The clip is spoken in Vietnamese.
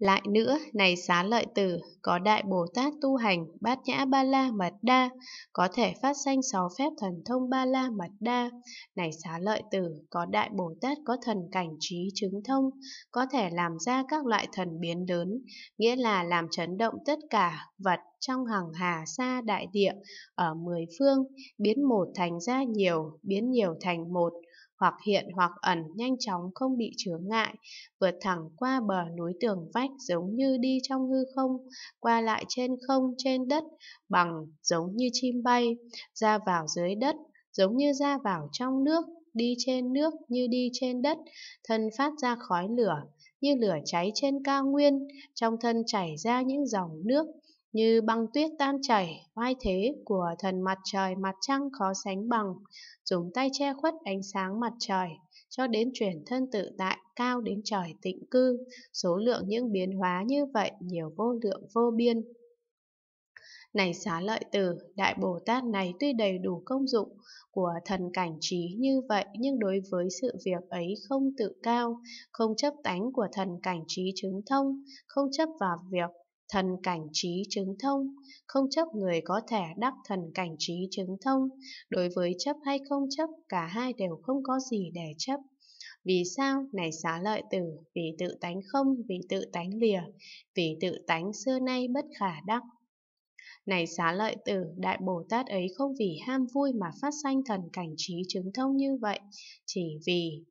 Lại nữa, này xá lợi tử, có đại Bồ Tát tu hành bát nhã ba la mật đa, có thể phát sanh sáu phép thần thông ba la mật đa. Này xá lợi tử, có đại Bồ Tát có thần cảnh trí chứng thông, có thể làm ra các loại thần biến lớn, nghĩa là làm chấn động tất cả vật trong hàng hà xa đại địa ở mười phương, biến một thành ra nhiều, biến nhiều thành một, hoặc hiện hoặc ẩn nhanh chóng không bị chướng ngại, vượt thẳng qua bờ núi tường vách giống như đi trong hư không, qua lại trên không, trên đất, bằng giống như chim bay, ra vào dưới đất, giống như ra vào trong nước, đi trên nước như đi trên đất, thân phát ra khói lửa, như lửa cháy trên cao nguyên, trong thân chảy ra những dòng nước, như băng tuyết tan chảy, vai thế của thần mặt trời mặt trăng khó sánh bằng, dùng tay che khuất ánh sáng mặt trời, cho đến chuyển thân tự tại cao đến trời tịnh cư, số lượng những biến hóa như vậy nhiều vô lượng vô biên. Này xá lợi tử, Đại Bồ Tát này tuy đầy đủ công dụng của thần cảnh trí như vậy nhưng đối với sự việc ấy không tự cao, không chấp tánh của thần cảnh trí chứng thông, không chấp vào việc Thần cảnh trí chứng thông, không chấp người có thể đắc thần cảnh trí chứng thông, đối với chấp hay không chấp, cả hai đều không có gì để chấp. Vì sao? Này xá lợi tử, vì tự tánh không, vì tự tánh lìa, vì tự tánh xưa nay bất khả đắc. Này xá lợi tử, Đại Bồ Tát ấy không vì ham vui mà phát sanh thần cảnh trí chứng thông như vậy, chỉ vì